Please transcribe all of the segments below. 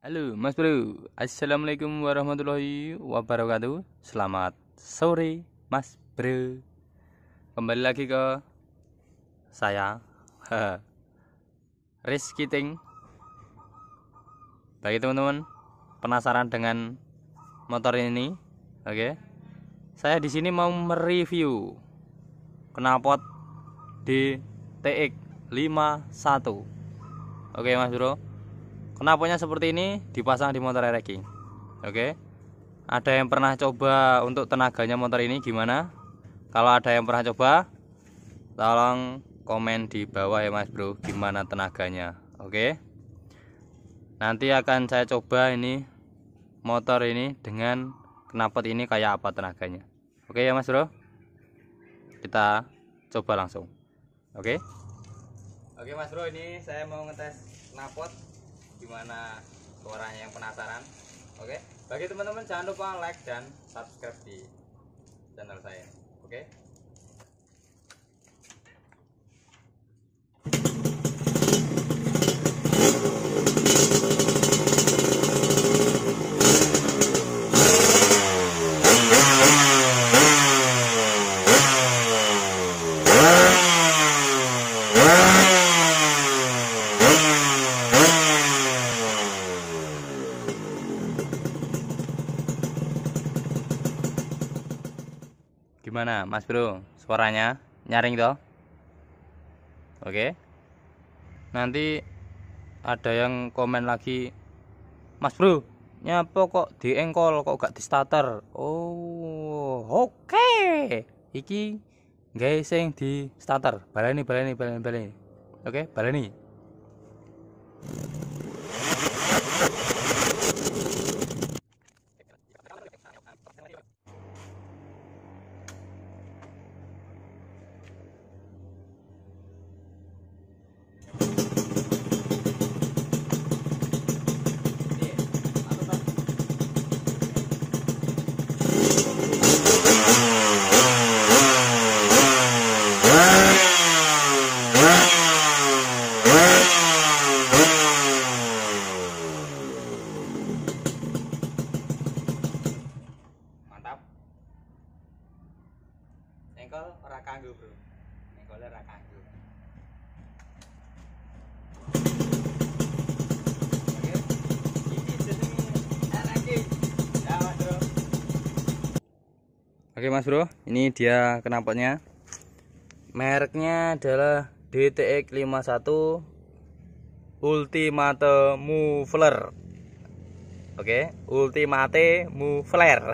Halo Mas Bro, Assalamualaikum warahmatullahi wabarakatuh Selamat sore Mas Bro Kembali lagi ke saya Rizky Ting Bagi teman-teman penasaran dengan motor ini Oke okay? Saya di sini mau mereview Knalpot DTX 51 Oke okay, Mas Bro Kenapanya seperti ini dipasang di motor racing, oke ada yang pernah coba untuk tenaganya motor ini gimana kalau ada yang pernah coba tolong komen di bawah ya mas bro gimana tenaganya oke nanti akan saya coba ini motor ini dengan knalpot ini kayak apa tenaganya oke ya mas bro kita coba langsung oke oke mas bro ini saya mau ngetes knalpot gimana suaranya yang penasaran oke bagi teman-teman jangan lupa like dan subscribe di channel saya oke Gimana, Mas Bro? Suaranya nyaring toh? Oke. Nanti ada yang komen lagi, Mas Bro, nyapa kok diengkol kok gak di starter? Oh, oke. Okay. Iki guys yang di starter. Baleni, baleni, baleni, baleni. Oke, okay, baleni. Oke Mas Bro, ini dia kenapotnya. Mereknya adalah DTX 51 Ultimate Muffler. Oke, Ultimate Muffler.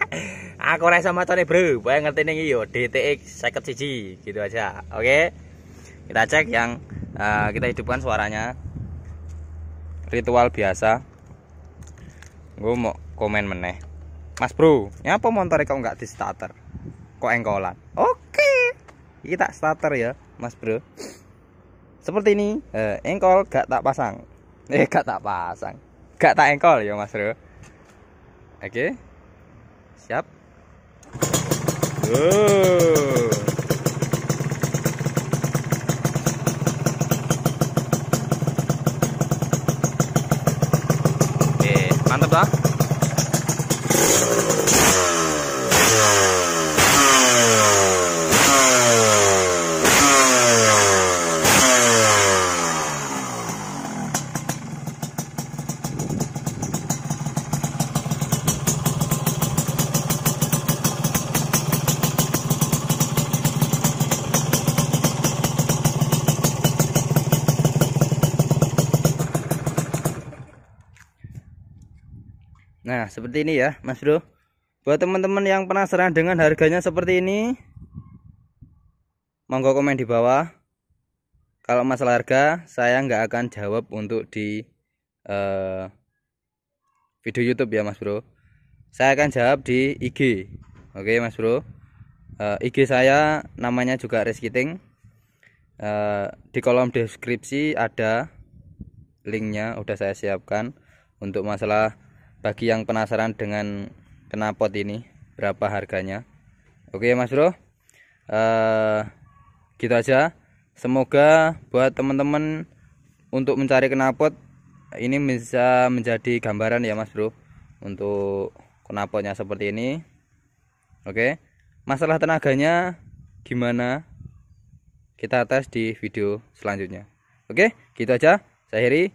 Aku rasa matone, Bro. boleh ngerti ini yo DTX Cici gitu aja. Oke. Kita cek yang uh, kita hidupkan suaranya. Ritual biasa. Gue mau komen meneh. Mas Bro, nyapa ya motor kok nggak di starter? Kok engkolan? Oke. Kita starter ya, Mas Bro. Seperti ini, eh, engkol gak tak pasang. Eh, gak tak pasang. Gak tak engkol ya, Mas Bro. Oke. Siap. Nah seperti ini ya Mas Bro Buat teman-teman yang penasaran dengan harganya seperti ini Monggo komen di bawah Kalau masalah harga saya nggak akan jawab untuk di uh, video YouTube ya Mas Bro Saya akan jawab di IG Oke Mas Bro uh, eh, IG saya namanya juga Reskiting uh, eh, Di kolom deskripsi ada linknya udah saya siapkan Untuk masalah bagi yang penasaran dengan kenapot ini berapa harganya oke mas bro uh, gitu aja semoga buat teman-teman untuk mencari kenapot ini bisa menjadi gambaran ya mas bro untuk kenapotnya seperti ini oke masalah tenaganya gimana kita tes di video selanjutnya oke gitu aja saya Heri